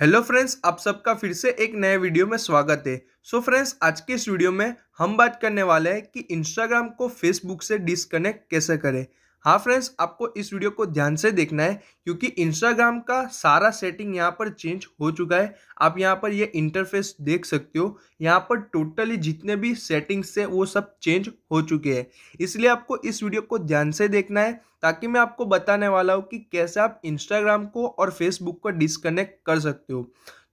hello friends आप सबका फिर से एक नए वीडियो में स्वागत है सो so फ्रेंड्स आज के इस वीडियो में हम बात करने वाले हैं कि इंस्टाग्राम को फेसबुक से डिसकनेक्ट कैसे करें हाँ फ्रेंड्स आपको इस वीडियो को ध्यान से देखना है क्योंकि इंस्टाग्राम का सारा सेटिंग यहाँ पर चेंज हो चुका है आप यहाँ पर ये यह इंटरफेस देख सकते हो यहाँ पर टोटली जितने भी सेटिंग्स से वो सब चेंज हो चुके हैं इसलिए आपको इस वीडियो को ध्यान से देखना है ताकि मैं आपको बताने वाला हूँ कि कैसे आप इंस्टाग्राम को और फेसबुक को डिसकनेक्ट कर सकते हो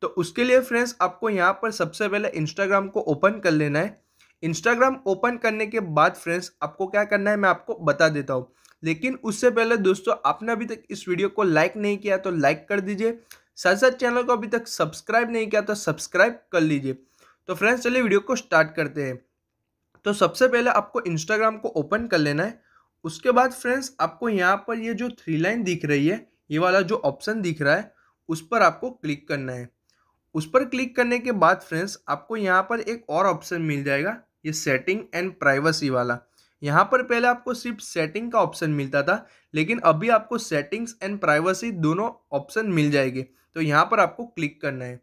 तो उसके लिए फ्रेंड्स आपको यहाँ पर सबसे पहले इंस्टाग्राम को ओपन कर लेना है इंस्टाग्राम ओपन करने के बाद फ्रेंड्स आपको क्या करना है मैं आपको बता देता हूँ लेकिन उससे पहले दोस्तों आपने अभी तक इस वीडियो को लाइक नहीं किया तो लाइक कर दीजिए साथ साथ चैनल को अभी तक सब्सक्राइब नहीं किया तो सब्सक्राइब कर लीजिए तो फ्रेंड्स चलिए वीडियो को स्टार्ट करते हैं तो सबसे पहले आपको इंस्टाग्राम को ओपन कर लेना है उसके बाद फ्रेंड्स आपको यहाँ पर ये जो थ्री लाइन दिख रही है ये वाला जो ऑप्शन दिख रहा है उस पर आपको क्लिक करना है उस पर क्लिक करने के बाद फ्रेंड्स आपको यहाँ पर एक और ऑप्शन मिल जाएगा ये सेटिंग एंड प्राइवेसी वाला यहाँ पर पहले आपको सिर्फ सेटिंग का ऑप्शन मिलता था लेकिन अभी आपको सेटिंग्स एंड प्राइवेसी दोनों ऑप्शन मिल जाएंगे तो यहाँ पर आपको क्लिक करना है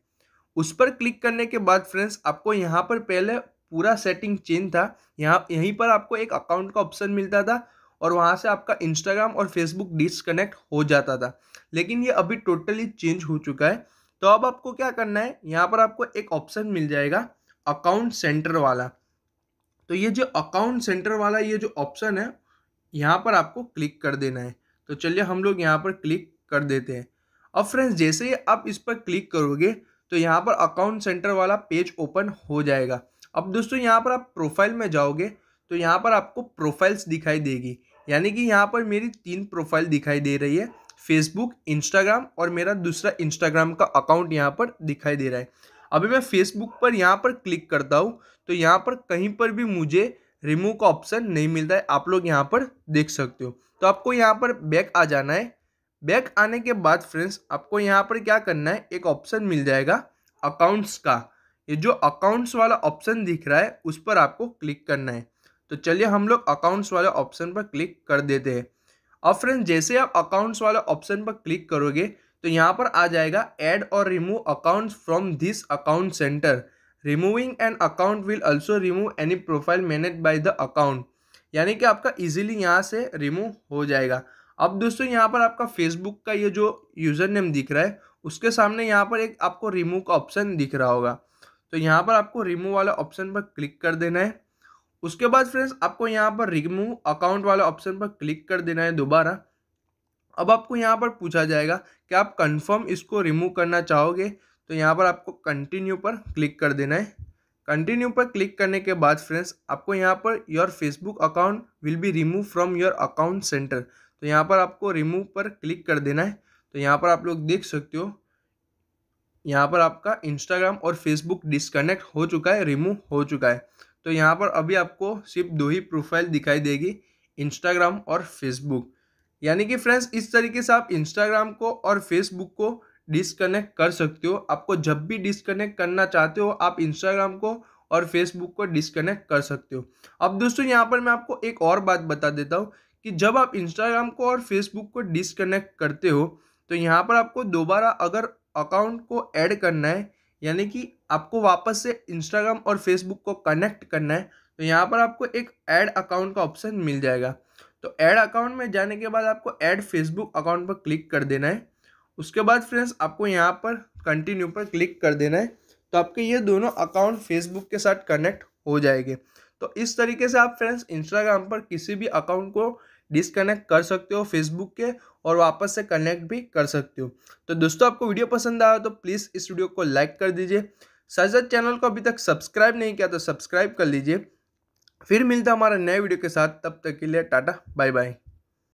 उस पर क्लिक करने के बाद फ्रेंड्स आपको यहाँ पर पहले पूरा सेटिंग चेंज था यहाँ यहीं पर आपको एक अकाउंट का ऑप्शन मिलता था और वहाँ से आपका इंस्टाग्राम और फेसबुक डिसकनेक्ट हो जाता था लेकिन ये अभी टोटली चेंज हो चुका है तो अब आपको क्या करना है यहाँ पर आपको एक ऑप्शन मिल जाएगा अकाउंट सेंटर वाला तो ये जो अकाउंट सेंटर वाला ये जो ऑप्शन है यहाँ पर आपको क्लिक कर देना है तो चलिए हम लोग यहाँ पर क्लिक कर देते हैं अब फ्रेंड्स जैसे ही आप इस पर क्लिक करोगे तो यहाँ पर अकाउंट सेंटर वाला पेज ओपन हो जाएगा अब दोस्तों यहाँ पर आप प्रोफाइल में जाओगे तो यहाँ पर आपको प्रोफाइल्स दिखाई देगी यानी कि यहाँ पर मेरी तीन प्रोफाइल दिखाई दे रही है फेसबुक इंस्टाग्राम और मेरा दूसरा इंस्टाग्राम का अकाउंट यहाँ पर दिखाई दे रहा है अभी मैं फेसबुक पर यहाँ पर क्लिक करता हूँ तो यहाँ पर कहीं पर भी मुझे रिमूव का ऑप्शन नहीं मिलता है आप लोग यहाँ पर देख सकते हो तो आपको यहाँ पर बैक आ जाना है बैक आने के बाद फ्रेंड्स आपको यहाँ पर क्या करना है एक ऑप्शन मिल जाएगा अकाउंट्स का ये जो अकाउंट्स वाला ऑप्शन दिख रहा है उस पर आपको क्लिक करना है तो चलिए हम लोग अकाउंट्स वाले ऑप्शन पर क्लिक कर देते हैं और फ्रेंड्स जैसे आप अकाउंट्स वाले ऑप्शन पर क्लिक करोगे तो यहाँ पर आ जाएगा ऐड और remove account from this account center removing an account will also remove any profile manage by the account यानी कि आपका इजीली यहाँ से रिमूव हो जाएगा अब दोस्तों यहाँ पर आपका फेसबुक का ये जो यूज़र नेम दिख रहा है उसके सामने यहाँ पर एक आपको रिमूव का ऑप्शन दिख रहा होगा तो यहाँ पर आपको रिमूव वाले ऑप्शन पर क्लिक कर देना है उसके बाद फ्रेंड्स आपको यहाँ पर रिमूव अकाउंट वाले ऑप्शन पर क्लिक कर देना है दोबारा अब आपको यहाँ पर पूछा जाएगा क्या आप कंफर्म इसको रिमूव करना चाहोगे तो यहाँ पर आपको कंटिन्यू पर क्लिक कर देना है कंटिन्यू पर क्लिक करने के बाद फ्रेंड्स आपको यहाँ पर your Facebook account will be remove from your account center तो यहाँ पर आपको रिमूव पर क्लिक कर देना है तो यहाँ पर आप लोग देख सकते हो यहाँ पर आपका इंस्टाग्राम और फेसबुक डिसकनेक्ट हो चुका है रिमूव हो चुका है तो यहाँ पर अभी आपको सिर्फ दो ही प्रोफाइल दिखाई देगी इंस्टाग्राम और फेसबुक यानी कि फ्रेंड्स इस तरीके से आप इंस्टाग्राम को और फेसबुक को डिसकनेक्ट कर सकते हो आपको जब भी डिसकनेक्ट करना चाहते हो आप इंस्टाग्राम को और फेसबुक को डिसकनेक्ट कर सकते हो अब दोस्तों यहाँ पर मैं आपको एक और बात बता देता हूँ कि जब आप इंस्टाग्राम को और फेसबुक को डिसकनेक्ट करते हो तो यहाँ पर आपको दोबारा अगर अकाउंट को ऐड करना है यानी कि आपको वापस से इंस्टाग्राम और फेसबुक को कनेक्ट करना है तो यहाँ पर आपको एक ऐड अकाउंट का ऑप्शन मिल जाएगा तो ऐड अकाउंट में जाने के बाद आपको ऐड फेसबुक अकाउंट पर क्लिक कर देना है उसके बाद फ्रेंड्स आपको यहाँ पर कंटिन्यू पर क्लिक कर देना है तो आपके ये दोनों अकाउंट फेसबुक के साथ कनेक्ट हो जाएंगे तो इस तरीके से आप फ्रेंड्स इंस्टाग्राम पर किसी भी अकाउंट को डिसकनेक्ट कर सकते हो फेसबुक के और वापस से कनेक्ट भी कर सकते हो तो दोस्तों आपको वीडियो पसंद आया तो प्लीज़ इस वीडियो को लाइक कर दीजिए साथ साथ चैनल को अभी तक सब्सक्राइब नहीं किया तो सब्सक्राइब कर लीजिए फिर मिलता हमारा नए वीडियो के साथ तब तक के लिए टाटा बाय बाय